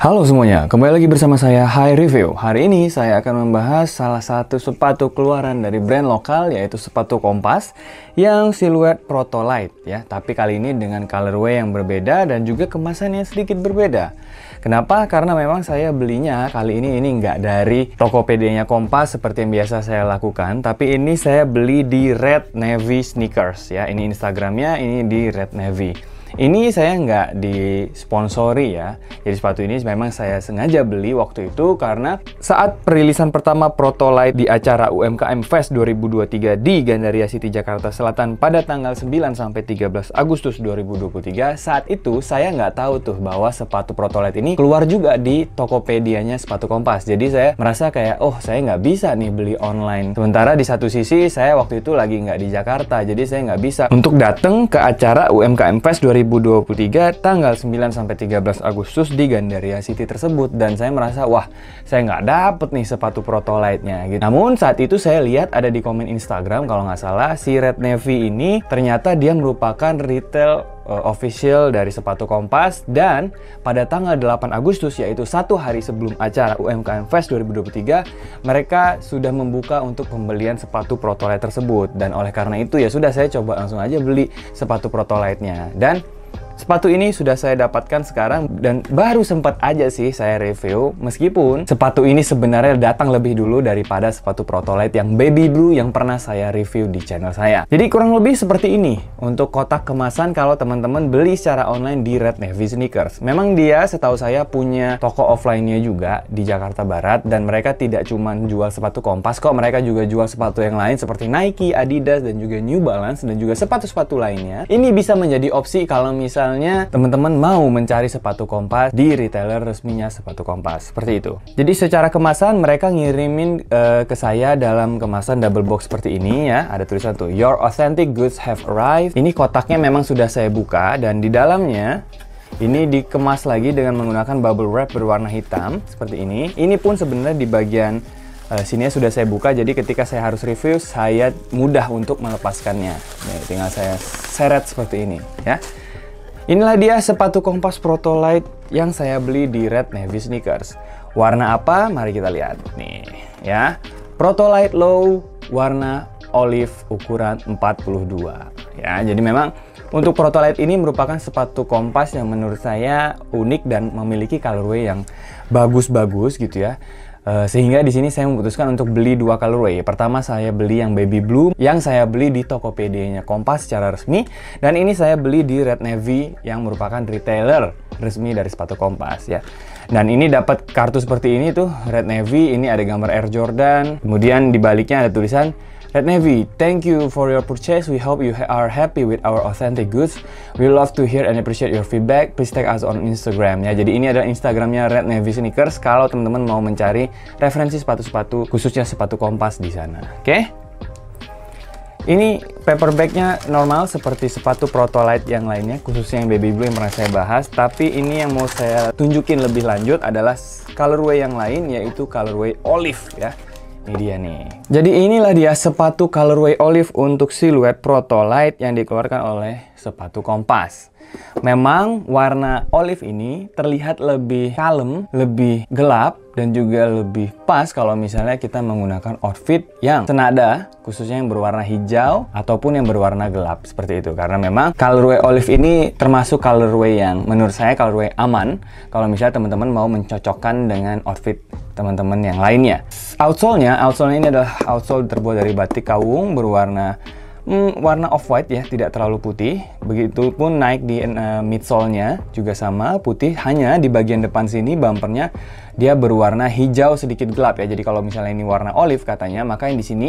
Halo semuanya, kembali lagi bersama saya High Review. Hari ini saya akan membahas salah satu sepatu keluaran dari brand lokal yaitu sepatu Kompas yang siluet Proto Light ya, tapi kali ini dengan colorway yang berbeda dan juga kemasannya sedikit berbeda. Kenapa? Karena memang saya belinya kali ini ini nggak dari Tokopedia-nya Kompas seperti yang biasa saya lakukan, tapi ini saya beli di Red Navy Sneakers ya. Ini Instagramnya, ini di Red Navy. Ini saya nggak disponsori ya. Jadi sepatu ini memang saya sengaja beli waktu itu karena saat perilisan pertama Protolite di acara UMKM Fest 2023 di Gandaria City Jakarta Selatan pada tanggal 9 sampai 13 Agustus 2023, saat itu saya nggak tahu tuh bahwa sepatu Protolite ini keluar juga di Tokopedia-nya sepatu Kompas. Jadi saya merasa kayak, oh saya nggak bisa nih beli online. Sementara di satu sisi saya waktu itu lagi nggak di Jakarta, jadi saya nggak bisa untuk datang ke acara UMKM Fest 2023 2023 tanggal 9 sampai 13 Agustus di Gandaria City tersebut dan saya merasa wah saya nggak dapet nih sepatu Protolite-nya gitu. Namun saat itu saya lihat ada di komen Instagram kalau nggak salah si Red Navy ini ternyata dia merupakan retail Eh, official dari Sepatu Kompas dan pada tanggal 8 Agustus yaitu satu hari sebelum acara UMKM Fest 2023 mereka sudah membuka untuk pembelian sepatu protolite tersebut dan oleh karena itu ya sudah saya coba langsung aja beli sepatu protolite-nya dan Sepatu ini sudah saya dapatkan sekarang dan baru sempat aja sih saya review meskipun sepatu ini sebenarnya datang lebih dulu daripada sepatu Protolite yang baby blue yang pernah saya review di channel saya. Jadi kurang lebih seperti ini untuk kotak kemasan kalau teman-teman beli secara online di Red Navy Sneakers. Memang dia setahu saya punya toko offline-nya juga di Jakarta Barat dan mereka tidak cuma jual sepatu Kompas kok, mereka juga jual sepatu yang lain seperti Nike, Adidas dan juga New Balance dan juga sepatu-sepatu lainnya. Ini bisa menjadi opsi kalau misalnya misalnya teman-teman mau mencari sepatu Kompas di retailer resminya sepatu Kompas. Seperti itu. Jadi secara kemasan mereka ngirimin uh, ke saya dalam kemasan double box seperti ini ya. Ada tulisan tuh Your authentic goods have arrived. Ini kotaknya memang sudah saya buka dan di dalamnya ini dikemas lagi dengan menggunakan bubble wrap berwarna hitam seperti ini. Ini pun sebenarnya di bagian uh, sini ya sudah saya buka, jadi ketika saya harus review, saya mudah untuk melepaskannya. Nih, tinggal saya seret seperti ini, ya. Inilah dia sepatu kompas Protolite yang saya beli di Red Navy Sneakers. Warna apa? Mari kita lihat. Nih, ya. Protolite Low warna olive ukuran 42. Ya, jadi memang untuk Protolite ini merupakan sepatu kompas yang menurut saya unik dan memiliki colorway yang bagus-bagus gitu ya. Eh, sehingga di sini saya memutuskan untuk beli dua colorway. Pertama saya beli yang baby blue yang saya beli di Tokopedia-nya Kompas secara resmi dan ini saya beli di Red Navy yang merupakan retailer resmi dari sepatu Kompas ya. Dan ini dapat kartu seperti ini tuh Red Navy, ini ada gambar Air Jordan. Kemudian di baliknya ada tulisan Red Navy, thank you for your purchase. We hope you are happy with our authentic goods. We love to hear and appreciate your feedback. Please tag us on Instagram. Ya, jadi ini adalah Instagramnya Red Navy Sneakers. Kalau teman-teman mau mencari referensi sepatu-sepatu, khususnya sepatu kompas di sana. Oke? Okay? Ini paper bagnya normal seperti sepatu protolite yang lainnya, khususnya yang baby blue yang pernah saya bahas. Tapi ini yang mau saya tunjukin lebih lanjut adalah colorway yang lain, yaitu colorway olive ya. Ini dia nih. Jadi inilah dia sepatu colorway olive untuk siluet Light yang dikeluarkan oleh sepatu kompas. Memang warna olive ini terlihat lebih kalem, lebih gelap, dan juga lebih pas kalau misalnya kita menggunakan outfit yang senada, khususnya yang berwarna hijau ataupun yang berwarna gelap seperti itu. Karena memang colorway olive ini termasuk colorway yang menurut saya colorway aman kalau misalnya teman-teman mau mencocokkan dengan outfit teman-teman yang lainnya. Outsole-nya, outsole, ini adalah outsole terbuat dari batik kawung berwarna hmm, warna off white ya, tidak terlalu putih. Begitupun naik di uh, midsole-nya juga sama putih, hanya di bagian depan sini bumpernya dia berwarna hijau sedikit gelap ya. Jadi kalau misalnya ini warna olive katanya, maka yang di sini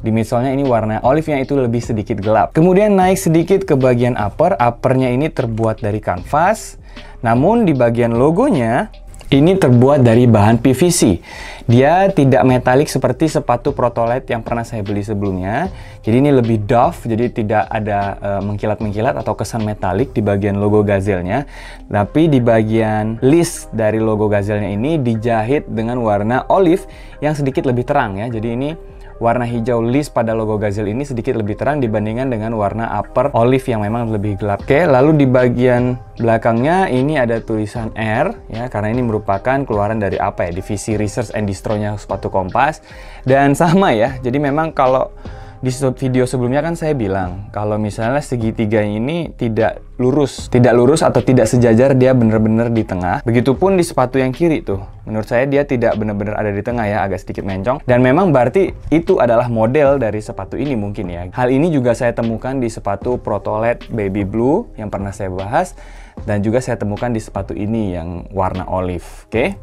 di midsole-nya ini warna olive-nya itu lebih sedikit gelap. Kemudian naik sedikit ke bagian upper, uppernya ini terbuat dari kanvas. Namun di bagian logonya ini terbuat dari bahan PVC. Dia tidak metalik seperti sepatu protolite yang pernah saya beli sebelumnya. Jadi ini lebih doff, jadi tidak ada eh, mengkilat-mengkilat atau kesan metalik di bagian logo gazelnya. Tapi di bagian list dari logo gazelnya ini dijahit dengan warna olive yang sedikit lebih terang ya. Jadi ini warna hijau list pada logo Gazelle ini sedikit lebih terang dibandingkan dengan warna upper olive yang memang lebih gelap. Oke, lalu di bagian belakangnya ini ada tulisan R ya karena ini merupakan keluaran dari apa ya divisi research and distro nya sepatu kompas dan sama ya. Jadi memang kalau di video sebelumnya kan saya bilang kalau misalnya segitiga ini tidak lurus, tidak lurus atau tidak sejajar dia bener-bener di tengah. Begitupun di sepatu yang kiri tuh. Menurut saya dia tidak bener-bener ada di tengah ya, agak sedikit mencong. Dan memang berarti itu adalah model dari sepatu ini mungkin ya. Hal ini juga saya temukan di sepatu Protolet Baby Blue yang pernah saya bahas dan juga saya temukan di sepatu ini yang warna olive. Oke.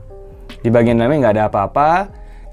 Di bagian dalamnya nggak ada apa-apa.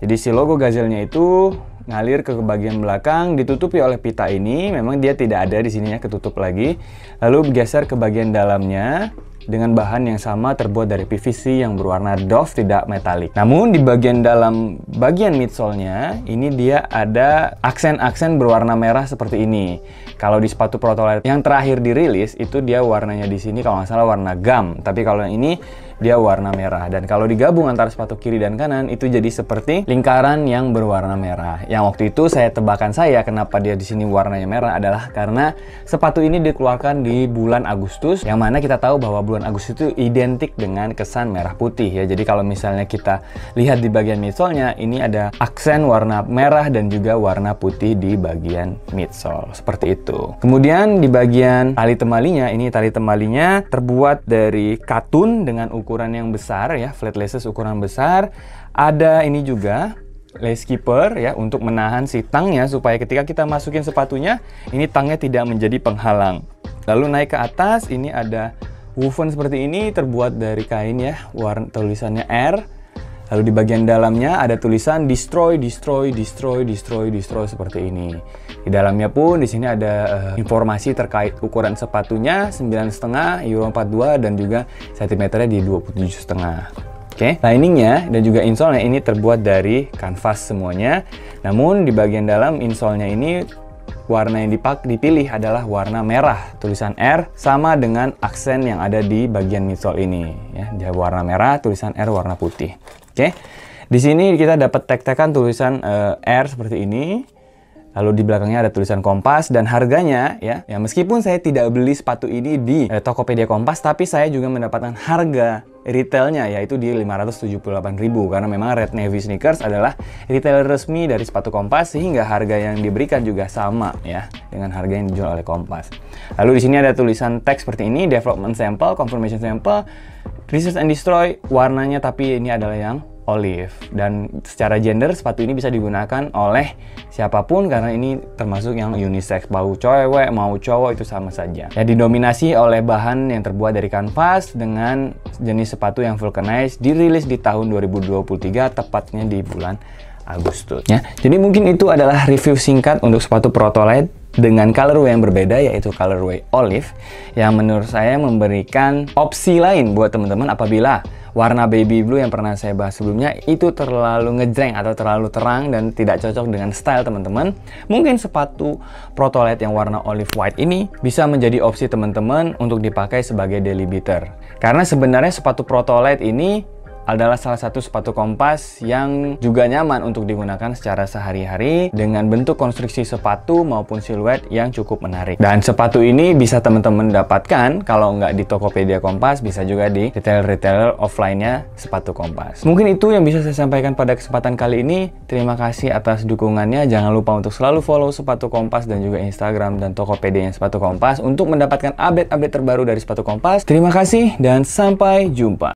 Jadi si logo gazelnya itu ngalir ke bagian belakang ditutupi oleh pita ini memang dia tidak ada di sininya ketutup lagi lalu bergeser ke bagian dalamnya dengan bahan yang sama terbuat dari PVC yang berwarna doff tidak metalik. Namun di bagian dalam bagian midsole-nya ini dia ada aksen-aksen berwarna merah seperti ini. Kalau di sepatu prototype yang terakhir dirilis itu dia warnanya di sini kalau nggak salah warna gam, tapi kalau yang ini dia warna merah dan kalau digabung antara sepatu kiri dan kanan itu jadi seperti lingkaran yang berwarna merah. Yang waktu itu saya tebakan saya kenapa dia di sini warnanya merah adalah karena sepatu ini dikeluarkan di bulan Agustus yang mana kita tahu bahwa bulan Agustus itu identik dengan kesan merah putih ya. Jadi kalau misalnya kita lihat di bagian midsole-nya ini ada aksen warna merah dan juga warna putih di bagian midsole seperti itu gitu. Kemudian di bagian tali temalinya, ini tali temalinya terbuat dari katun dengan ukuran yang besar ya, flat laces ukuran besar. Ada ini juga lace keeper ya untuk menahan si tangnya supaya ketika kita masukin sepatunya ini tangnya tidak menjadi penghalang. Lalu naik ke atas ini ada woven seperti ini terbuat dari kain ya, warna tulisannya R Lalu di bagian dalamnya ada tulisan destroy, destroy, destroy, destroy, destroy seperti ini. Di dalamnya pun di sini ada uh, informasi terkait ukuran sepatunya 9,5 euro 42 dan juga sentimeternya di 27,5. Oke, okay. liningnya dan juga insole ini terbuat dari kanvas semuanya. Namun di bagian dalam insolnya ini warna yang dipak dipilih adalah warna merah. Tulisan R sama dengan aksen yang ada di bagian midsole ini ya. Dia warna merah, tulisan R warna putih. Oke. Okay? Di sini kita dapat tek-tekan tulisan uh, R seperti ini. Lalu di belakangnya ada tulisan Kompas dan harganya ya. Ya meskipun saya tidak beli sepatu ini di eh, Tokopedia Kompas tapi saya juga mendapatkan harga retailnya yaitu di 578.000 karena memang Red Navy Sneakers adalah retail resmi dari sepatu Kompas sehingga harga yang diberikan juga sama ya dengan harga yang dijual oleh Kompas. Lalu di sini ada tulisan teks seperti ini development sample, confirmation sample, research and destroy warnanya tapi ini adalah yang olive dan secara gender sepatu ini bisa digunakan oleh siapapun karena ini termasuk yang unisex mau cewek mau cowok itu sama saja ya didominasi oleh bahan yang terbuat dari kanvas dengan jenis sepatu yang vulcanized dirilis di tahun 2023 tepatnya di bulan Agustus ya jadi mungkin itu adalah review singkat untuk sepatu Protolite dengan colorway yang berbeda yaitu colorway olive yang menurut saya memberikan opsi lain buat teman-teman apabila warna baby blue yang pernah saya bahas sebelumnya itu terlalu ngejreng atau terlalu terang dan tidak cocok dengan style teman-teman. Mungkin sepatu protolet yang warna olive white ini bisa menjadi opsi teman-teman untuk dipakai sebagai daily beater. Karena sebenarnya sepatu protolet ini adalah salah satu sepatu kompas yang juga nyaman untuk digunakan secara sehari-hari dengan bentuk konstruksi sepatu maupun siluet yang cukup menarik. Dan sepatu ini bisa teman-teman dapatkan kalau nggak di Tokopedia Kompas, bisa juga di retailer-retailer offline-nya sepatu kompas. Mungkin itu yang bisa saya sampaikan pada kesempatan kali ini. Terima kasih atas dukungannya. Jangan lupa untuk selalu follow sepatu kompas dan juga Instagram dan Tokopedia sepatu kompas untuk mendapatkan update-update terbaru dari sepatu kompas. Terima kasih dan sampai jumpa.